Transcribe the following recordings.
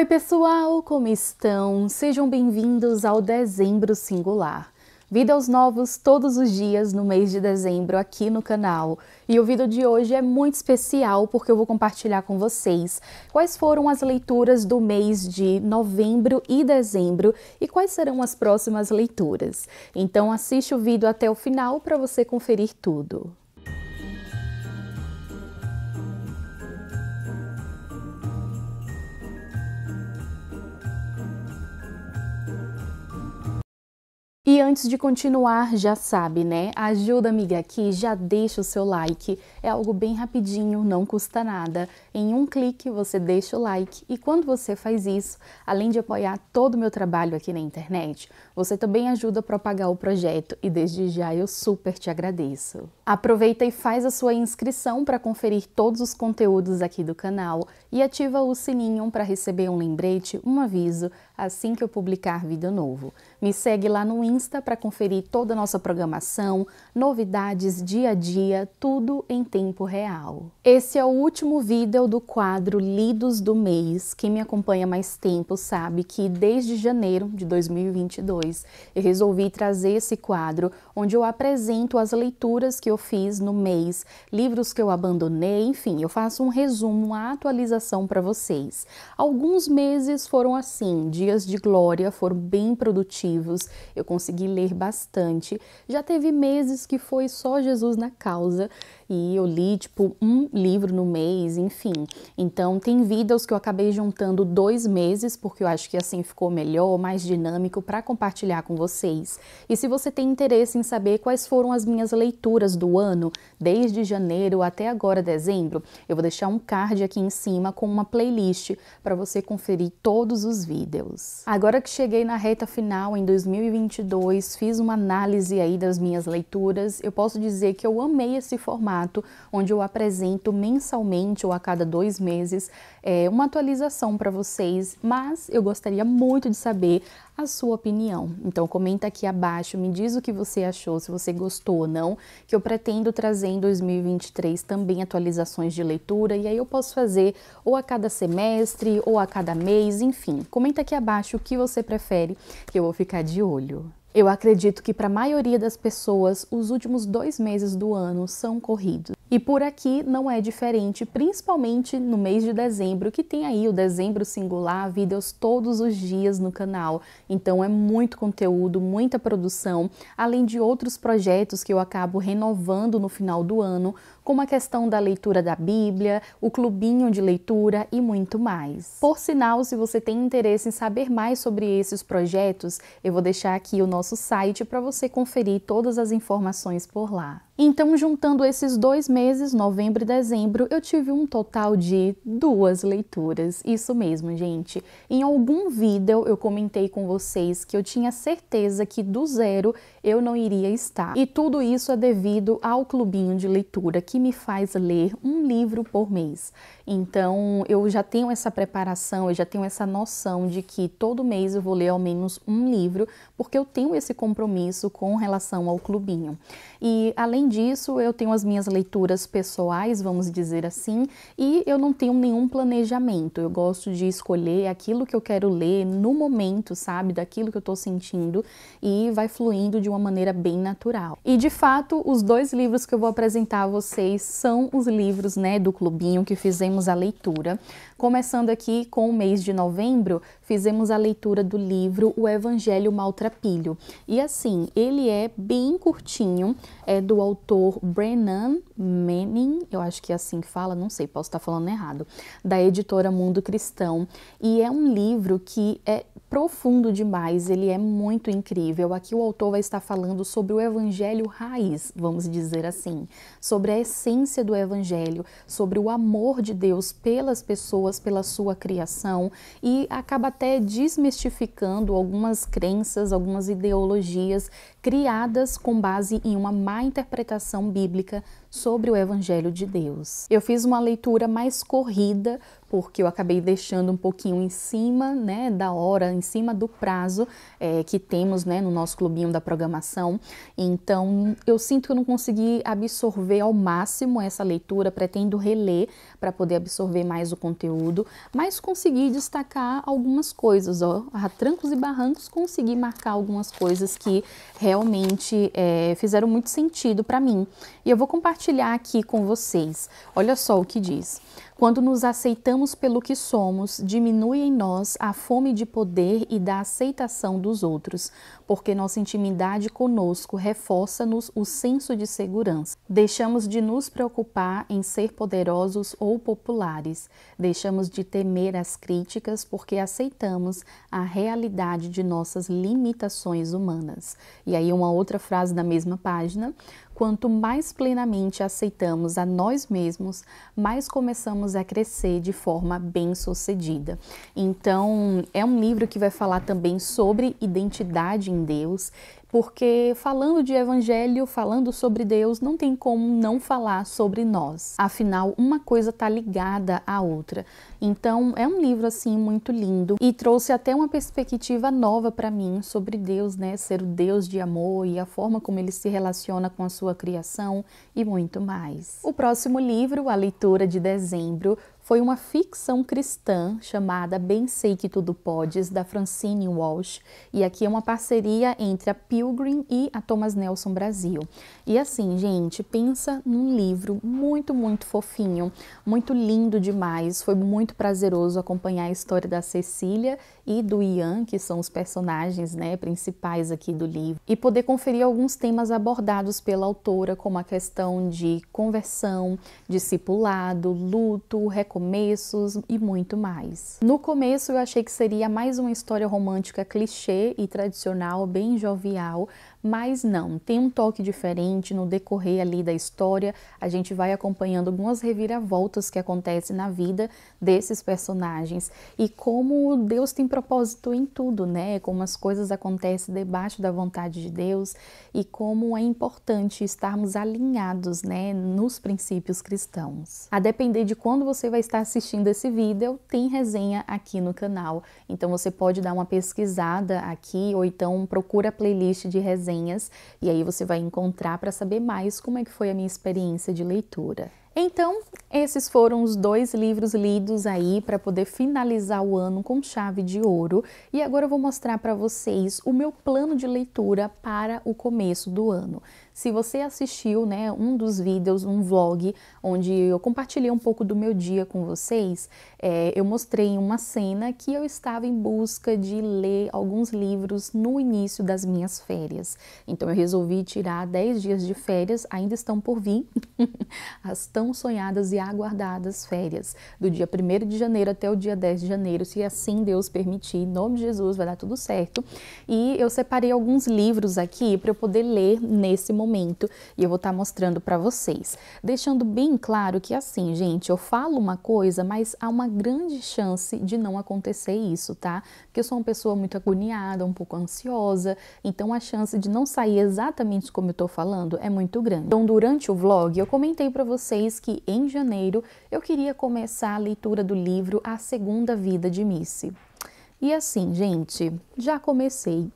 Oi, pessoal, como estão? Sejam bem-vindos ao Dezembro Singular. aos novos todos os dias no mês de dezembro aqui no canal. E o vídeo de hoje é muito especial porque eu vou compartilhar com vocês quais foram as leituras do mês de novembro e dezembro e quais serão as próximas leituras. Então assiste o vídeo até o final para você conferir tudo. E antes de continuar, já sabe, né? Ajuda amiga aqui, já deixa o seu like. É algo bem rapidinho, não custa nada. Em um clique você deixa o like e quando você faz isso, além de apoiar todo o meu trabalho aqui na internet, você também ajuda a propagar o projeto e desde já eu super te agradeço. Aproveita e faz a sua inscrição para conferir todos os conteúdos aqui do canal e ativa o sininho para receber um lembrete, um aviso assim que eu publicar vídeo novo. Me segue lá no Insta para conferir toda a nossa programação, novidades dia a dia, tudo em tempo real. Esse é o último vídeo do quadro Lidos do Mês. Quem me acompanha mais tempo sabe que desde janeiro de 2022 eu resolvi trazer esse quadro onde eu apresento as leituras que eu fiz no mês, livros que eu abandonei, enfim, eu faço um resumo, uma atualização para vocês. Alguns meses foram assim, de dias de glória foram bem produtivos, eu consegui ler bastante. Já teve meses que foi só Jesus na causa e eu li tipo um livro no mês, enfim. Então tem vídeos que eu acabei juntando dois meses porque eu acho que assim ficou melhor, mais dinâmico para compartilhar com vocês. E se você tem interesse em saber quais foram as minhas leituras do ano, desde janeiro até agora dezembro, eu vou deixar um card aqui em cima com uma playlist para você conferir todos os vídeos. Agora que cheguei na reta final em 2022, fiz uma análise aí das minhas leituras. Eu posso dizer que eu amei esse formato formato onde eu apresento mensalmente ou a cada dois meses é, uma atualização para vocês, mas eu gostaria muito de saber a sua opinião. Então comenta aqui abaixo, me diz o que você achou, se você gostou ou não, que eu pretendo trazer em 2023 também atualizações de leitura e aí eu posso fazer ou a cada semestre ou a cada mês, enfim. Comenta aqui abaixo o que você prefere, que eu vou ficar de olho. Eu acredito que para a maioria das pessoas, os últimos dois meses do ano são corridos. E por aqui não é diferente, principalmente no mês de dezembro, que tem aí o dezembro singular, vídeos todos os dias no canal. Então é muito conteúdo, muita produção, além de outros projetos que eu acabo renovando no final do ano, como a questão da leitura da Bíblia, o clubinho de leitura e muito mais. Por sinal, se você tem interesse em saber mais sobre esses projetos, eu vou deixar aqui o nosso site para você conferir todas as informações por lá. Então, juntando esses dois meses, novembro e dezembro, eu tive um total de duas leituras. Isso mesmo, gente. Em algum vídeo eu comentei com vocês que eu tinha certeza que do zero eu não iria estar. E tudo isso é devido ao clubinho de leitura que me faz ler um livro por mês. Então, eu já tenho essa preparação, eu já tenho essa noção de que todo mês eu vou ler ao menos um livro, porque eu tenho esse compromisso com relação ao clubinho. E além disso, eu tenho as minhas leituras pessoais, vamos dizer assim, e eu não tenho nenhum planejamento. Eu gosto de escolher aquilo que eu quero ler no momento, sabe? Daquilo que eu tô sentindo e vai fluindo de uma maneira bem natural. E de fato, os dois livros que eu vou apresentar a vocês são os livros, né, do clubinho que fizemos a leitura. Começando aqui com o mês de novembro, fizemos a leitura do livro O Evangelho Maltrapilho. E assim, ele é bem curtinho, é do autor Brennan Manning, eu acho que é assim que fala, não sei, posso estar falando errado, da editora Mundo Cristão. E é um livro que é profundo demais, ele é muito incrível. Aqui o autor vai estar falando sobre o evangelho raiz, vamos dizer assim, sobre a essência do evangelho, sobre o amor de Deus pelas pessoas, pela sua criação e acaba até desmistificando algumas crenças, algumas ideologias criadas com base em uma má interpretação bíblica sobre o Evangelho de Deus. Eu fiz uma leitura mais corrida, porque eu acabei deixando um pouquinho em cima né, da hora, em cima do prazo é, que temos né, no nosso clubinho da programação. Então, eu sinto que eu não consegui absorver ao máximo essa leitura, pretendo reler para poder absorver mais o conteúdo, mas consegui destacar algumas coisas. Ó. A trancos e barrancos, consegui marcar algumas coisas que realmente é, fizeram muito sentido para mim. E eu vou compartilhar compartilhar aqui com vocês. Olha só o que diz. Quando nos aceitamos pelo que somos, diminui em nós a fome de poder e da aceitação dos outros, porque nossa intimidade conosco reforça-nos o senso de segurança. Deixamos de nos preocupar em ser poderosos ou populares, deixamos de temer as críticas porque aceitamos a realidade de nossas limitações humanas. E aí, uma outra frase da mesma página: quanto mais plenamente aceitamos a nós mesmos, mais começamos a é crescer de forma bem-sucedida. Então, é um livro que vai falar também sobre identidade em Deus porque falando de evangelho, falando sobre Deus, não tem como não falar sobre nós. Afinal, uma coisa está ligada à outra. Então, é um livro assim muito lindo e trouxe até uma perspectiva nova para mim sobre Deus, né, ser o Deus de amor e a forma como ele se relaciona com a sua criação e muito mais. O próximo livro, a leitura de dezembro, foi uma ficção cristã chamada Bem Sei Que Tudo Podes, da Francine Walsh, e aqui é uma parceria entre a Pilgrim e a Thomas Nelson Brasil. E assim, gente, pensa num livro muito, muito fofinho, muito lindo demais, foi muito prazeroso acompanhar a história da Cecília e do Ian, que são os personagens né, principais aqui do livro, e poder conferir alguns temas abordados pela autora, como a questão de conversão, discipulado, luto, recomeços e muito mais. No começo eu achei que seria mais uma história romântica clichê e tradicional, bem jovial, mas não, tem um toque diferente no decorrer ali da história. A gente vai acompanhando algumas reviravoltas que acontecem na vida desses personagens e como Deus tem propósito em tudo, né? Como as coisas acontecem debaixo da vontade de Deus e como é importante estarmos alinhados, né, nos princípios cristãos. A depender de quando você vai estar assistindo esse vídeo, tem resenha aqui no canal. Então você pode dar uma pesquisada aqui ou então procura a playlist de resenha resenhas e aí você vai encontrar para saber mais como é que foi a minha experiência de leitura. Então, esses foram os dois livros lidos aí para poder finalizar o ano com chave de ouro. E agora eu vou mostrar para vocês o meu plano de leitura para o começo do ano. Se você assistiu, né, um dos vídeos, um vlog, onde eu compartilhei um pouco do meu dia com vocês, é, eu mostrei uma cena que eu estava em busca de ler alguns livros no início das minhas férias. Então eu resolvi tirar 10 dias de férias, ainda estão por vir as tão sonhadas e aguardadas férias, do dia 1 de janeiro até o dia 10 de janeiro, se assim Deus permitir, em nome de Jesus, vai dar tudo certo. E eu separei alguns livros aqui para eu poder ler nesse momento momento e eu vou estar tá mostrando para vocês. Deixando bem claro que assim, gente, eu falo uma coisa, mas há uma grande chance de não acontecer isso, tá? Porque eu sou uma pessoa muito agoniada, um pouco ansiosa, então a chance de não sair exatamente como eu tô falando é muito grande. Então, durante o vlog, eu comentei para vocês que em janeiro eu queria começar a leitura do livro A Segunda Vida de Missy. E assim, gente, já comecei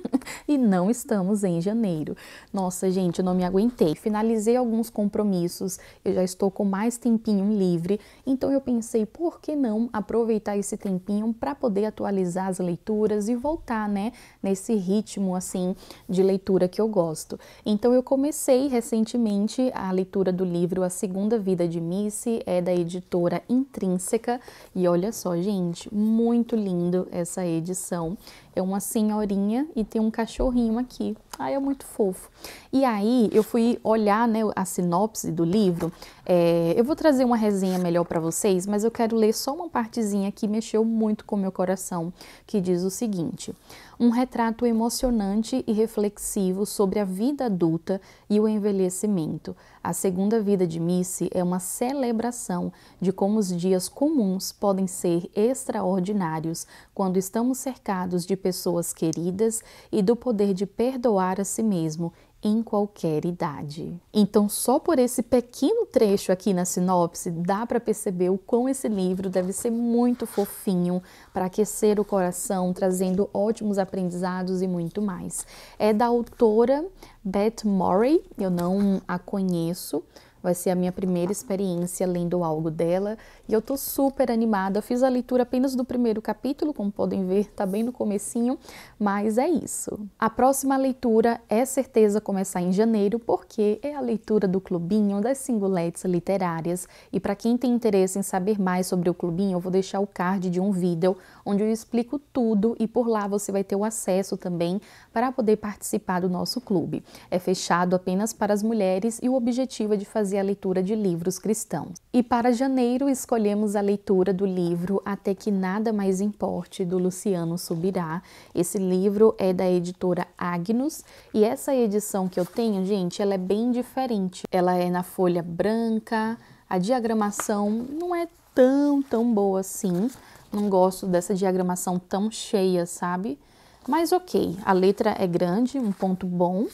e não estamos em janeiro. Nossa, gente, eu não me aguentei. Finalizei alguns compromissos, eu já estou com mais tempinho livre, então eu pensei, por que não aproveitar esse tempinho para poder atualizar as leituras e voltar, né, nesse ritmo assim de leitura que eu gosto. Então eu comecei recentemente a leitura do livro A Segunda Vida de Missy, é da editora Intrínseca, e olha só, gente, muito lindo essa edição, é uma senhorinha e tem um cachorrinho aqui. Ai, é muito fofo. E aí eu fui olhar né, a sinopse do livro. É, eu vou trazer uma resenha melhor para vocês, mas eu quero ler só uma partezinha que mexeu muito com meu coração, que diz o seguinte: um retrato emocionante e reflexivo sobre a vida adulta e o envelhecimento. A segunda vida de Missy é uma celebração de como os dias comuns podem ser extraordinários quando estamos cercados de pessoas queridas e do poder de perdoar a si mesmo em qualquer idade. Então, só por esse pequeno trecho aqui na sinopse dá para perceber o quão esse livro deve ser muito fofinho para aquecer o coração, trazendo ótimos aprendizados e muito mais. É da autora Beth Murray, eu não a conheço, vai ser a minha primeira experiência lendo algo dela. E eu tô super animada. fiz a leitura apenas do primeiro capítulo, como podem ver, tá bem no comecinho, mas é isso. A próxima leitura é certeza começar em janeiro, porque é a leitura do Clubinho das Singuletes Literárias. E para quem tem interesse em saber mais sobre o Clubinho, eu vou deixar o card de um vídeo onde eu explico tudo e por lá você vai ter o acesso também para poder participar do nosso clube. É fechado apenas para as mulheres e o objetivo é de fazer a leitura de livros cristãos. E para janeiro, escolhi escolhemos a leitura do livro Até que Nada Mais Importe, do Luciano Subirá. Esse livro é da editora Agnus e essa edição que eu tenho, gente, ela é bem diferente. Ela é na folha branca, a diagramação não é tão, tão boa assim. Não gosto dessa diagramação tão cheia, sabe? Mas ok, a letra é grande, um ponto bom.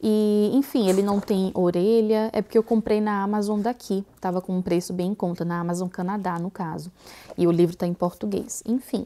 E, enfim, ele não tem orelha, é porque eu comprei na Amazon daqui, estava com um preço bem em conta, na Amazon Canadá, no caso. E o livro está em português, enfim.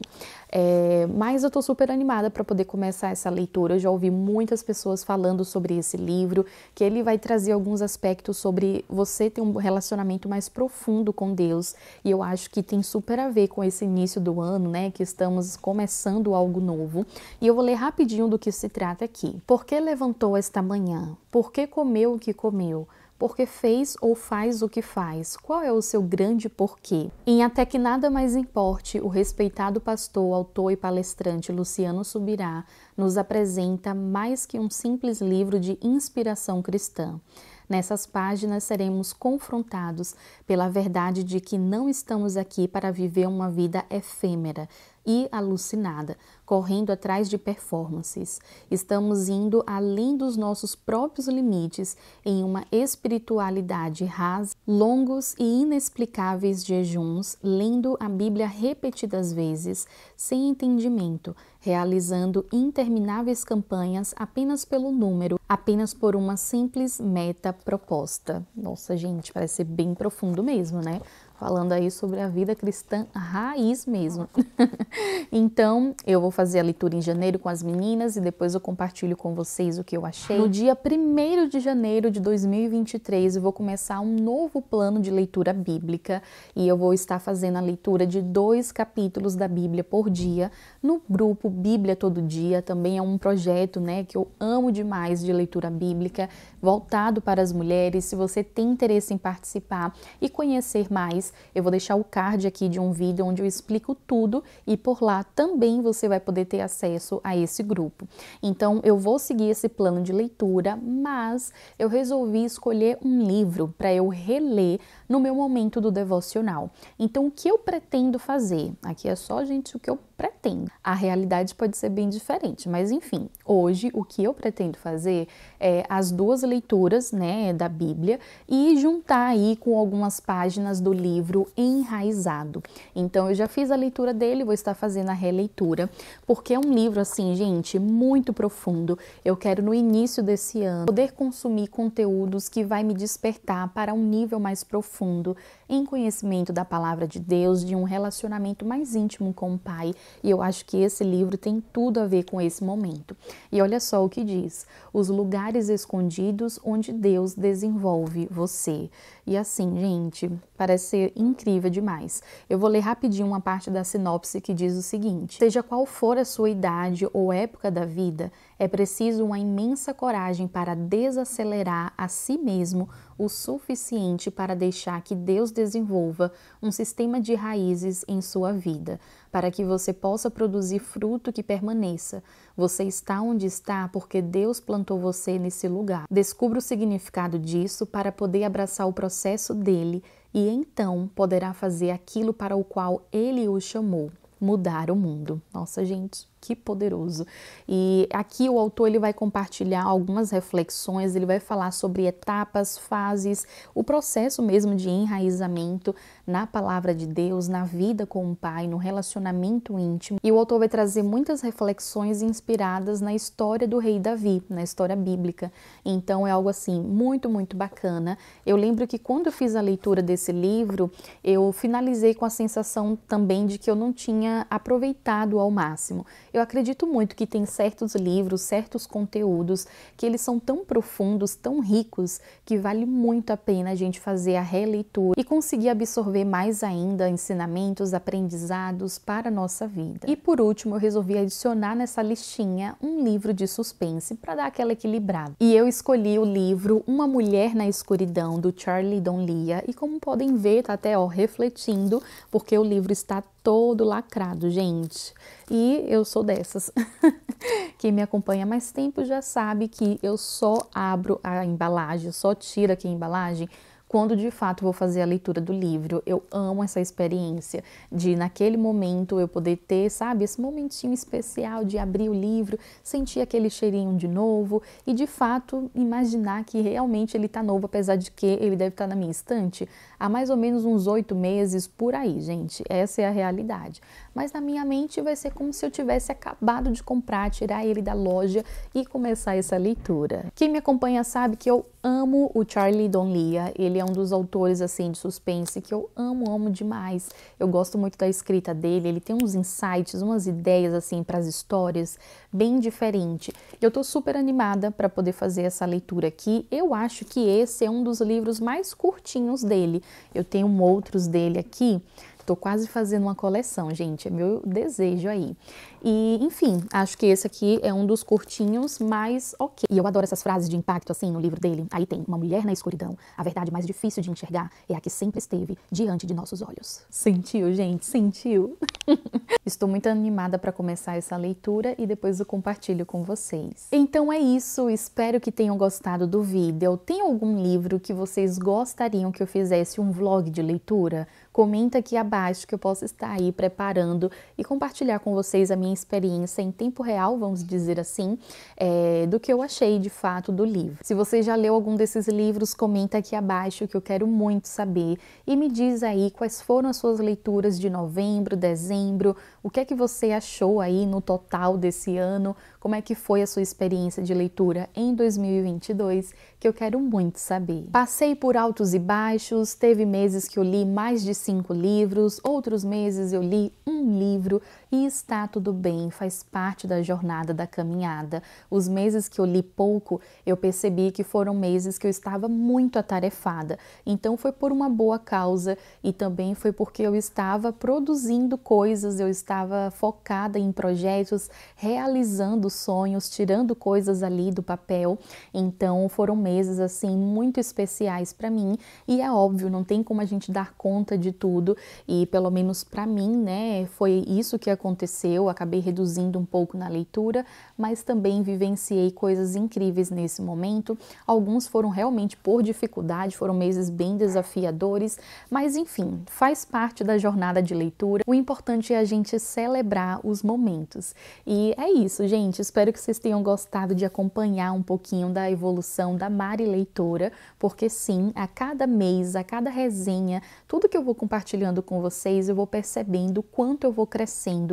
É, mas eu estou super animada para poder começar essa leitura. Eu já ouvi muitas pessoas falando sobre esse livro, que ele vai trazer alguns aspectos sobre você ter um relacionamento mais profundo com Deus. E eu acho que tem super a ver com esse início do ano, né? Que estamos começando algo novo. E eu vou ler rapidinho do que se trata aqui. Por que levantou esta manhã? manhã? Por que comeu o que comeu? porque fez ou faz o que faz? Qual é o seu grande porquê? Em Até Que Nada Mais Importe, o respeitado pastor, autor e palestrante Luciano Subirá nos apresenta mais que um simples livro de inspiração cristã. Nessas páginas seremos confrontados pela verdade de que não estamos aqui para viver uma vida efêmera, e alucinada, correndo atrás de performances. Estamos indo além dos nossos próprios limites em uma espiritualidade rasa, longos e inexplicáveis jejuns, lendo a Bíblia repetidas vezes, sem entendimento, realizando intermináveis campanhas apenas pelo número, apenas por uma simples meta proposta. Nossa, gente, parece ser bem profundo mesmo, né? falando aí sobre a vida cristã raiz mesmo. então, eu vou fazer a leitura em janeiro com as meninas e depois eu compartilho com vocês o que eu achei. No dia 1 de janeiro de 2023, eu vou começar um novo plano de leitura bíblica e eu vou estar fazendo a leitura de dois capítulos da Bíblia por dia no grupo Bíblia Todo Dia. Também é um projeto, né, que eu amo demais de leitura bíblica, voltado para as mulheres. Se você tem interesse em participar e conhecer mais, eu vou deixar o card aqui de um vídeo onde eu explico tudo e por lá também você vai poder ter acesso a esse grupo. Então eu vou seguir esse plano de leitura, mas eu resolvi escolher um livro para eu reler no meu momento do devocional. Então, o que eu pretendo fazer? Aqui é só, gente, o que eu pretendo. A realidade pode ser bem diferente, mas enfim, hoje o que eu pretendo fazer é as duas leituras, né, da Bíblia e juntar aí com algumas páginas do livro Enraizado. Então, eu já fiz a leitura dele, vou estar fazendo a releitura, porque é um livro assim, gente, muito profundo. Eu quero no início desse ano poder consumir conteúdos que vai me despertar para um nível mais profundo profundo em conhecimento da palavra de Deus, de um relacionamento mais íntimo com o Pai. E eu acho que esse livro tem tudo a ver com esse momento. E olha só o que diz: os lugares escondidos onde Deus desenvolve você. E assim, gente, parece ser incrível demais. Eu vou ler rapidinho uma parte da sinopse que diz o seguinte: Seja qual for a sua idade ou época da vida, é preciso uma imensa coragem para desacelerar a si mesmo o suficiente para deixar que Deus desenvolva um sistema de raízes em sua vida, para que você possa produzir fruto que permaneça. Você está onde está porque Deus plantou você nesse lugar. Descubra o significado disso para poder abraçar o processo dele e então poderá fazer aquilo para o qual ele o chamou mudar o mundo. Nossa, gente que poderoso. E aqui o autor ele vai compartilhar algumas reflexões, ele vai falar sobre etapas, fases, o processo mesmo de enraizamento na palavra de Deus, na vida com o Pai, no relacionamento íntimo. E o autor vai trazer muitas reflexões inspiradas na história do rei Davi, na história bíblica. Então é algo assim muito, muito bacana. Eu lembro que quando eu fiz a leitura desse livro, eu finalizei com a sensação também de que eu não tinha aproveitado ao máximo. Eu acredito muito que tem certos livros, certos conteúdos que eles são tão profundos, tão ricos, que vale muito a pena a gente fazer a releitura e conseguir absorver mais ainda ensinamentos, aprendizados para a nossa vida. E por último, eu resolvi adicionar nessa listinha um livro de suspense para dar aquela equilibrada. E eu escolhi o livro Uma Mulher na Escuridão do Charlie Don e como podem ver, tá até ó refletindo, porque o livro está todo lacrado, gente. E eu sou dessas. Quem me acompanha há mais tempo já sabe que eu só abro a embalagem, só tiro aqui a embalagem quando de fato vou fazer a leitura do livro. Eu amo essa experiência de naquele momento eu poder ter, sabe, esse momentinho especial de abrir o livro, sentir aquele cheirinho de novo e de fato imaginar que realmente ele está novo, apesar de que ele deve estar tá na minha estante há mais ou menos uns oito meses por aí, gente. Essa é a realidade mas na minha mente vai ser como se eu tivesse acabado de comprar, tirar ele da loja e começar essa leitura. Quem me acompanha sabe que eu amo o Charlie Donlia, ele é um dos autores assim de suspense que eu amo, amo demais. Eu gosto muito da escrita dele, ele tem uns insights, umas ideias assim para as histórias bem diferente. Eu tô super animada para poder fazer essa leitura aqui. Eu acho que esse é um dos livros mais curtinhos dele. Eu tenho outros dele aqui Tô quase fazendo uma coleção, gente, é meu desejo aí. E, enfim, acho que esse aqui é um dos curtinhos, mais ok. E eu adoro essas frases de impacto, assim, no livro dele. Aí tem, uma mulher na escuridão, a verdade mais difícil de enxergar é a que sempre esteve diante de nossos olhos. Sentiu, gente? Sentiu? Estou muito animada para começar essa leitura e depois eu compartilho com vocês. Então é isso, espero que tenham gostado do vídeo. Tem algum livro que vocês gostariam que eu fizesse um vlog de leitura? Comenta aqui abaixo que eu posso estar aí preparando e compartilhar com vocês a minha experiência em tempo real, vamos dizer assim, é, do que eu achei de fato do livro. Se você já leu algum desses livros, comenta aqui abaixo que eu quero muito saber e me diz aí quais foram as suas leituras de novembro, dezembro, o que é que você achou aí no total desse ano, como é que foi a sua experiência de leitura em 2022 que eu quero muito saber. Passei por altos e baixos, teve meses que eu li mais de cinco livros, outros meses eu li um livro e está tudo bem, faz parte da jornada da caminhada. Os meses que eu li pouco, eu percebi que foram meses que eu estava muito atarefada. Então foi por uma boa causa e também foi porque eu estava produzindo coisas, eu estava focada em projetos, realizando sonhos, tirando coisas ali do papel. Então foram meses assim muito especiais para mim e é óbvio, não tem como a gente dar conta de tudo e pelo menos para mim, né, foi isso que aconteceu aconteceu, acabei reduzindo um pouco na leitura, mas também vivenciei coisas incríveis nesse momento. Alguns foram realmente por dificuldade, foram meses bem desafiadores, mas enfim, faz parte da jornada de leitura. O importante é a gente celebrar os momentos. E é isso, gente. Espero que vocês tenham gostado de acompanhar um pouquinho da evolução da Mari Leitora, porque sim, a cada mês, a cada resenha, tudo que eu vou compartilhando com vocês, eu vou percebendo quanto eu vou crescendo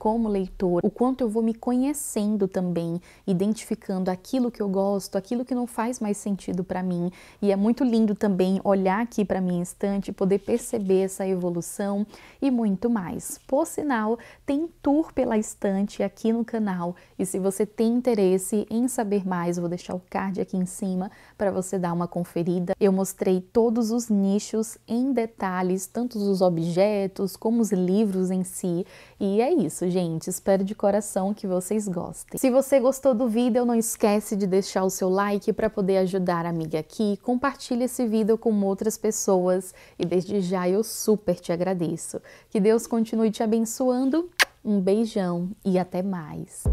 como leitor, o quanto eu vou me conhecendo também, identificando aquilo que eu gosto, aquilo que não faz mais sentido para mim. E é muito lindo também olhar aqui para minha estante, poder perceber essa evolução e muito mais. Por sinal, tem tour pela estante aqui no canal e se você tem interesse em saber mais, vou deixar o card aqui em cima para você dar uma conferida. Eu mostrei todos os nichos em detalhes, tanto os objetos como os livros em si. E é isso, gente. Espero de coração que vocês gostem. Se você gostou do vídeo, não esquece de deixar o seu like para poder ajudar a amiga aqui. Compartilhe esse vídeo com outras pessoas e desde já eu super te agradeço. Que Deus continue te abençoando. Um beijão e até mais.